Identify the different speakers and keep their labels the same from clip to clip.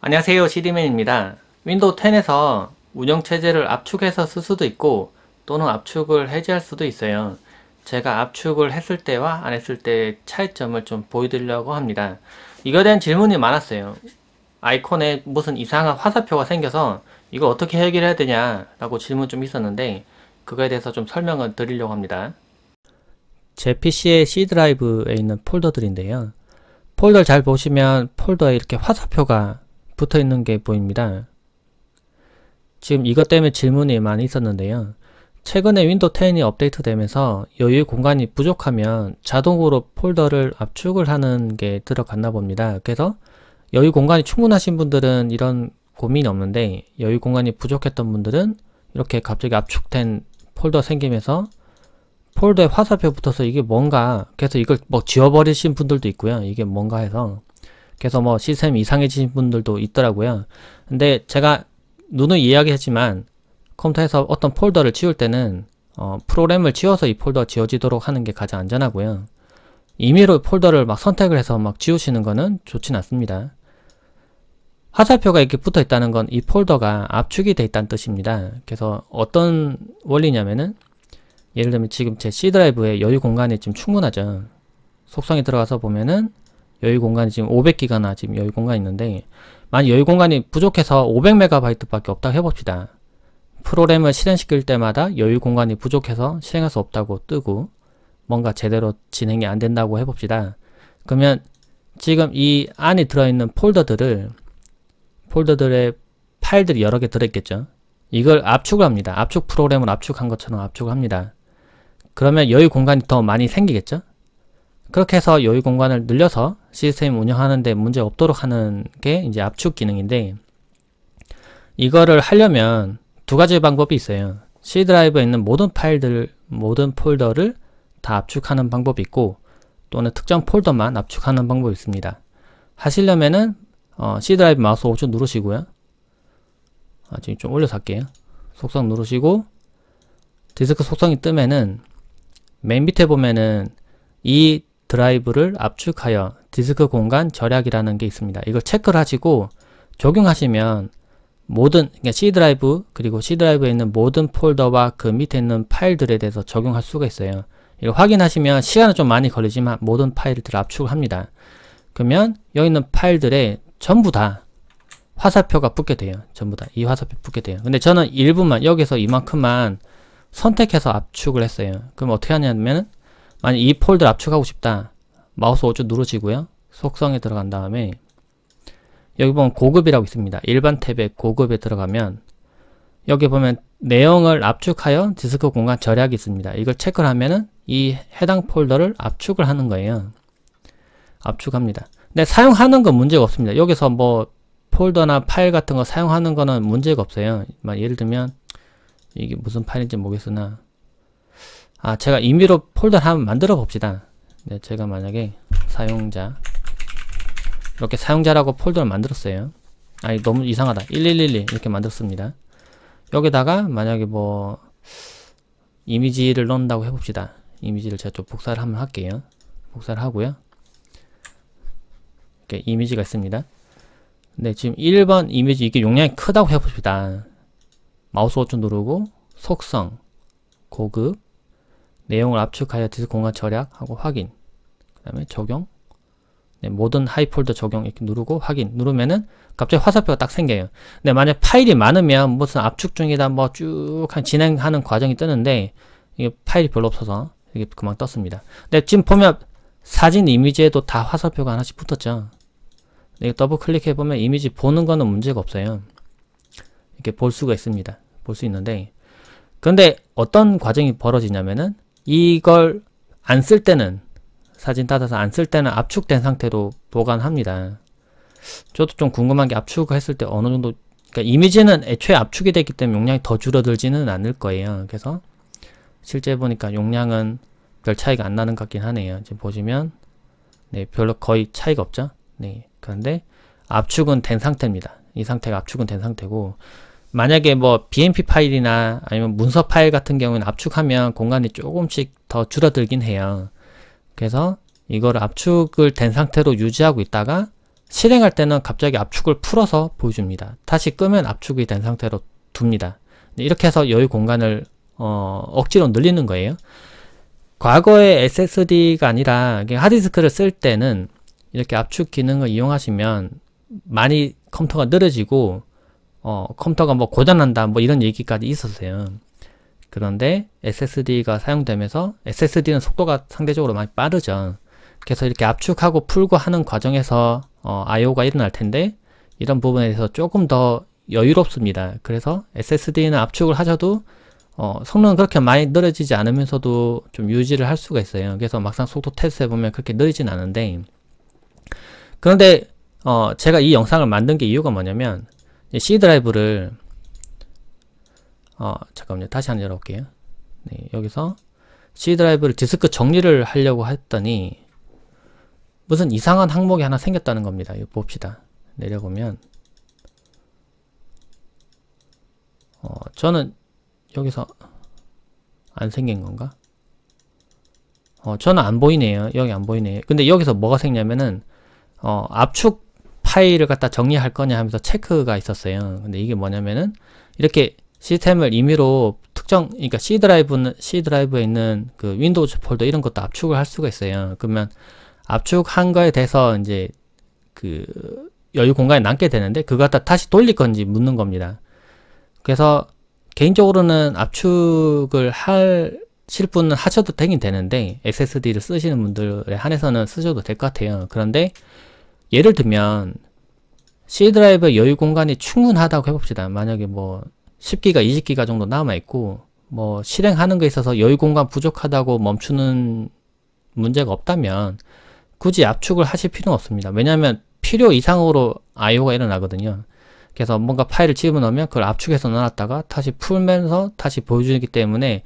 Speaker 1: 안녕하세요 시디맨입니다 윈도우 10에서 운영체제를 압축해서 쓸 수도 있고 또는 압축을 해제할 수도 있어요 제가 압축을 했을 때와 안 했을 때의 차이점을 좀 보여드리려고 합니다 이거에 대한 질문이 많았어요 아이콘에 무슨 이상한 화살표가 생겨서 이거 어떻게 해결해야 되냐 라고 질문 좀 있었는데 그거에 대해서 좀 설명을 드리려고 합니다 제 PC의 C드라이브에 있는 폴더들인데요 폴더를 잘 보시면 폴더에 이렇게 화살표가 붙어 있는 게 보입니다. 지금 이것 때문에 질문이 많이 있었는데요. 최근에 윈도우 10이 업데이트되면서 여유 공간이 부족하면 자동으로 폴더를 압축을 하는 게 들어갔나 봅니다. 그래서 여유 공간이 충분하신 분들은 이런 고민이 없는데 여유 공간이 부족했던 분들은 이렇게 갑자기 압축된 폴더 생기면서 폴더에 화살표 붙어서 이게 뭔가 그래서 이걸 뭐 지워버리신 분들도 있고요. 이게 뭔가 해서 그래서 뭐 시스템 이상해지신 분들도 있더라고요. 근데 제가 눈을 이야기했지만 컴퓨터에서 어떤 폴더를 지울 때는 어, 프로그램을 지워서 이 폴더 지워지도록 하는 게 가장 안전하고요. 임의로 폴더를 막 선택을 해서 막 지우시는 거는 좋진 않습니다. 화살표가 이렇게 붙어 있다는 건 이 폴더가 압축이 돼 있다는 뜻입니다. 그래서 어떤 원리냐면은 예를 들면 지금 제 C 드라이브에 여유 공간이 지금 충분하죠. 속성에 들어가서 보면은 여유 공간이 지금 500기가나 지금 여유 공간이 있는데 만약 여유 공간이 부족해서 500메가바이트밖에 없다고 해봅시다. 프로그램을 실행시킬 때마다 여유 공간이 부족해서 실행할 수 없다고 뜨고 뭔가 제대로 진행이 안 된다고 해봅시다. 그러면 지금 이 안에 들어있는 폴더들을 폴더들의 파일들이 여러 개 들어있겠죠. 이걸 압축을 합니다. 압축 프로그램을 압축한 것처럼 압축을 합니다. 그러면 여유 공간이 더 많이 생기겠죠? 그렇게 해서 여유 공간을 늘려서 시스템 운영하는데 문제 없도록 하는 게 이제 압축 기능인데 이거를 하려면 두 가지 방법이 있어요. C 드라이브에 있는 모든 파일들, 모든 폴더를 다 압축하는 방법이 있고 또는 특정 폴더만 압축하는 방법이 있습니다. 하시려면은 어, C 드라이브 마우스 오른쪽 누르시고요. 아, 지금 좀 올려서 할게요. 속성 누르시고 디스크 속성이 뜨면은 맨 밑에 보면은 이 드라이브를 압축하여 디스크 공간 절약이라는 게 있습니다. 이걸 체크를 하시고 적용하시면 모든 그러니까 C 드라이브 그리고 C 드라이브에 있는 모든 폴더와 그 밑에 있는 파일들에 대해서 적용할 수가 있어요. 이거 확인하시면 시간은 좀 많이 걸리지만 모든 파일들을 압축을 합니다. 그러면 여기 있는 파일들에 전부 다 화살표가 붙게 돼요. 전부 다 이 화살표 붙게 돼요. 근데 저는 일부만 여기서 이만큼만 선택해서 압축을 했어요. 그럼 어떻게 하냐면 만약 이폴더를 압축하고 싶다. 마우스 오조 누르시고요. 속성에 들어간 다음에 여기 보면 고급이라고 있습니다. 일반 탭에 고급에 들어가면 여기 보면 내용을 압축하여 디스크 공간 절약이 있습니다. 이걸 체크를 하면은 이 해당 폴더를 압축을 하는 거예요. 압축합니다. 근데 사용하는 건 문제가 없습니다. 여기서 뭐 폴더나 파일 같은 거 사용하는 거는 문제가 없어요. 예를 들면 이게 무슨 파일인지 모르겠으나 아 제가 임의로 폴더를 한번 만들어 봅시다 네, 제가 만약에 사용자 이렇게 사용자라고 폴더를 만들었어요 아니 너무 이상하다 1111 이렇게 만들었습니다 여기다가 만약에 뭐 이미지를 넣는다고 해봅시다 이미지를 제가 좀 복사를 한번 할게요 복사를 하고요 이렇게 이미지가 있습니다 네 지금 1번 이미지 이게 용량이 크다고 해봅시다 마우스 오른 누르고 속성 고급 내용을 압축하여 디스 공간 절약하고 확인 그 다음에 적용 네, 모든 하이폴더 적용 이렇게 누르고 확인 누르면은 갑자기 화살표가 딱 생겨요 근데 만약 파일이 많으면 무슨 압축 중이다 뭐 쭉 진행하는 과정이 뜨는데 이게 파일이 별로 없어서 이게 금방 떴습니다 근데 지금 보면 사진 이미지에도 다 화살표가 하나씩 붙었죠 이거 더블 클릭해 보면 이미지 보는 거는 문제가 없어요 이렇게 볼 수가 있습니다 볼 수 있는데 근데 어떤 과정이 벌어지냐면은 이걸 안 쓸 때는 사진 닫아서 안 쓸 때는 압축된 상태로 보관합니다. 저도 좀 궁금한 게 압축했을 때 어느 정도 그러니까 이미지는 애초에 압축이 됐기 때문에 용량이 더 줄어들지는 않을 거예요. 그래서 실제 보니까 용량은 별 차이가 안 나는 것 같긴 하네요. 지금 보시면 네, 별로 거의 차이가 없죠. 네, 그런데 압축은 된 상태입니다. 이 상태가 압축은 된 상태고 만약에 뭐 BMP 파일이나 아니면 문서 파일 같은 경우는 압축하면 공간이 조금씩 더 줄어들긴 해요. 그래서 이걸 압축을 된 상태로 유지하고 있다가 실행할 때는 갑자기 압축을 풀어서 보여줍니다. 다시 끄면 압축이 된 상태로 둡니다. 이렇게 해서 여유 공간을 어, 억지로 늘리는 거예요. 과거에 SSD가 아니라 하드디스크를 쓸 때는 이렇게 압축 기능을 이용하시면 많이 컴퓨터가 느려지고 어, 컴퓨터가 뭐 고장난다 뭐 이런 얘기까지 있었어요. 그런데 SSD가 사용되면서 SSD는 속도가 상대적으로 많이 빠르죠. 그래서 이렇게 압축하고 풀고 하는 과정에서 어, IO가 일어날 텐데 이런 부분에 대해서 조금 더 여유롭습니다. 그래서 SSD는 압축을 하셔도 어, 성능은 그렇게 많이 느려지지 않으면서도 좀 유지를 할 수가 있어요. 그래서 막상 속도 테스트 해보면 그렇게 느리진 않은데 그런데 어, 제가 이 영상을 만든 게 이유가 뭐냐면 C 드라이브를 어, 잠깐만요. 다시 한 번 열어볼게요. 네, 여기서 C 드라이브를 디스크 정리를 하려고 했더니 무슨 이상한 항목이 하나 생겼다는 겁니다. 이거 봅시다. 내려보면 어, 저는 여기서 안 생긴 건가? 어, 저는 안 보이네요. 여기 안 보이네요. 근데 여기서 뭐가 생냐면은 어, 압축 파일을 갖다 정리할 거냐 하면서 체크가 있었어요. 근데 이게 뭐냐면은 이렇게 시스템을 임의로 특정 그러니까 C 드라이브는 C 드라이브에 있는 그 윈도우 폴더 이런 것도 압축을 할 수가 있어요. 그러면 압축한 거에 대해서 이제 그 여유 공간이 남게 되는데 그거 갖다 다시 돌릴 건지 묻는 겁니다. 그래서 개인적으로는 압축을 할 실분은 하셔도 되긴 되는데 SSD를 쓰시는 분들에 한해서는 쓰셔도 될 것 같아요. 그런데 예를 들면 C 드라이브 여유 공간이 충분하다고 해봅시다. 만약에 뭐 10기가, 20기가 정도 남아있고 뭐 실행하는 데 있어서 여유 공간 부족하다고 멈추는 문제가 없다면 굳이 압축을 하실 필요는 없습니다. 왜냐하면 필요 이상으로 IO가 일어나거든요. 그래서 뭔가 파일을 집어넣으면 그걸 압축해서 넣어놨다가 다시 풀면서 다시 보여주기 때문에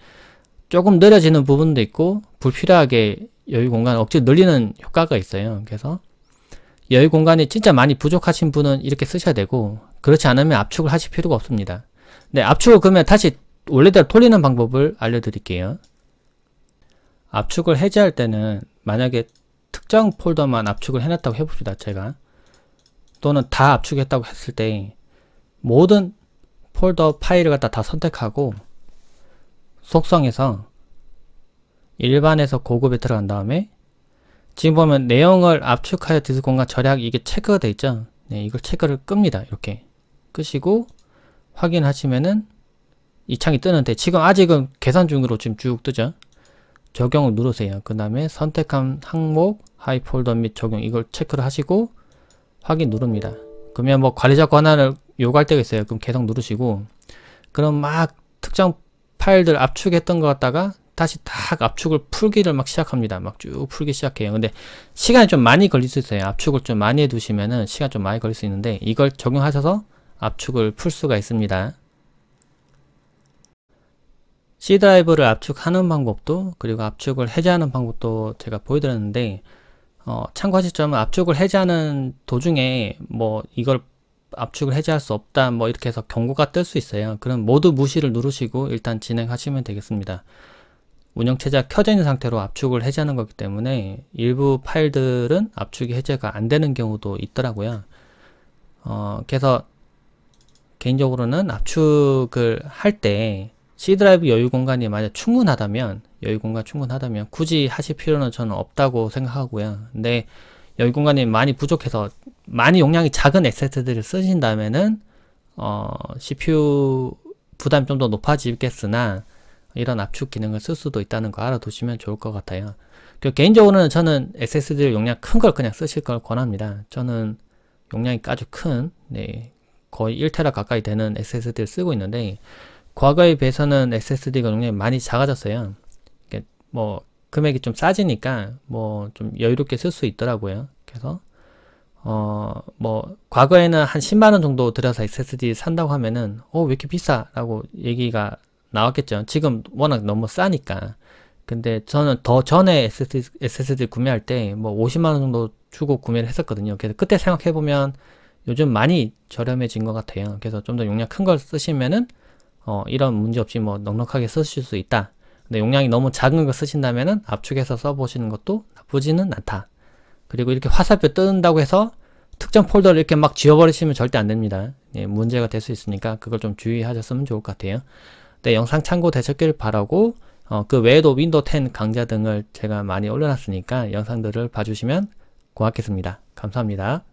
Speaker 1: 조금 느려지는 부분도 있고 불필요하게 여유 공간을 억지로 늘리는 효과가 있어요. 그래서 여유 공간이 진짜 많이 부족하신 분은 이렇게 쓰셔야 되고 그렇지 않으면 압축을 하실 필요가 없습니다. 네, 압축을 그러면 다시 원래대로 돌리는 방법을 알려드릴게요. 압축을 해제할 때는 만약에 특정 폴더만 압축을 해놨다고 해봅시다. 제가 또는 다 압축했다고 했을 때 모든 폴더 파일을 갖다 다 선택하고 속성에서 일반에서 고급에 들어간 다음에 지금 보면 내용을 압축하여 디스크 공간 절약 이게 체크가 돼 있죠 네, 이걸 체크를 끕니다 이렇게 끄시고 확인하시면은 이 창이 뜨는데 지금 아직은 계산 중으로 지금 쭉 뜨죠 적용을 누르세요 그 다음에 선택한 항목 하이 폴더 및 적용 이걸 체크를 하시고 확인 누릅니다 그러면 뭐 관리자 권한을 요구할 때가 있어요 그럼 계속 누르시고 그럼 막 특정 파일들 압축했던 것 같다가 다시 딱 압축을 풀기를 막 시작합니다. 막 쭉 풀기 시작해요. 근데 시간이 좀 많이 걸릴 수 있어요. 압축을 좀 많이 해두시면은 시간 좀 많이 걸릴 수 있는데 이걸 적용하셔서 압축을 풀 수가 있습니다. C 드라이브를 압축하는 방법도 그리고 압축을 해제하는 방법도 제가 보여드렸는데 어, 참고하실 점은 압축을 해제하는 도중에 뭐 이걸 압축을 해제할 수 없다 뭐 이렇게 해서 경고가 뜰 수 있어요. 그럼 모두 무시를 누르시고 일단 진행하시면 되겠습니다. 운영체제가 켜져 있는 상태로 압축을 해제하는 거기 때문에 일부 파일들은 압축이 해제가 안 되는 경우도 있더라고요. 어, 그래서 개인적으로는 압축을 할 때 C 드라이브 여유 공간이 만약 충분하다면 여유 공간 충분하다면 굳이 하실 필요는 저는 없다고 생각하고요. 근데 여유 공간이 많이 부족해서 많이 용량이 작은 액세스들을 쓰신다면은 어, CPU 부담이 좀 더 높아지겠으나 이런 압축 기능을 쓸 수도 있다는 거 알아두시면 좋을 것 같아요. 그 개인적으로는 저는 SSD 용량 큰 걸 그냥 쓰실 걸 권합니다. 저는 용량이 아주 큰 네, 거의 1테라 가까이 되는 SSD를 쓰고 있는데 과거에 비해서는 SSD가 용량이 많이 작아졌어요. 뭐 금액이 좀 싸지니까 뭐 좀 여유롭게 쓸 수 있더라고요. 그래서 어 뭐 과거에는 한 10만 원 정도 들여서 SSD 산다고 하면은 어 왜 이렇게 비싸라고 얘기가 나왔겠죠. 지금 워낙 너무 싸니까. 근데 저는 더 전에 SSD, SSD 구매할 때 뭐 50만원 정도 주고 구매를 했었거든요. 그래서 그때 생각해보면 요즘 많이 저렴해진 것 같아요. 그래서 좀 더 용량 큰 걸 쓰시면은 어, 이런 문제 없이 뭐 넉넉하게 쓰실 수 있다. 근데 용량이 너무 작은 거 쓰신다면은 압축해서 써보시는 것도 나쁘지는 않다. 그리고 이렇게 화살표 뜬다고 해서 특정 폴더를 이렇게 막 지워버리시면 절대 안 됩니다. 예, 문제가 될 수 있으니까 그걸 좀 주의하셨으면 좋을 것 같아요. 네, 영상 참고되셨길 바라고 어, 그 외에도 윈도우 10 강좌 등을 제가 많이 올려놨으니까 영상들을 봐주시면 고맙겠습니다. 감사합니다.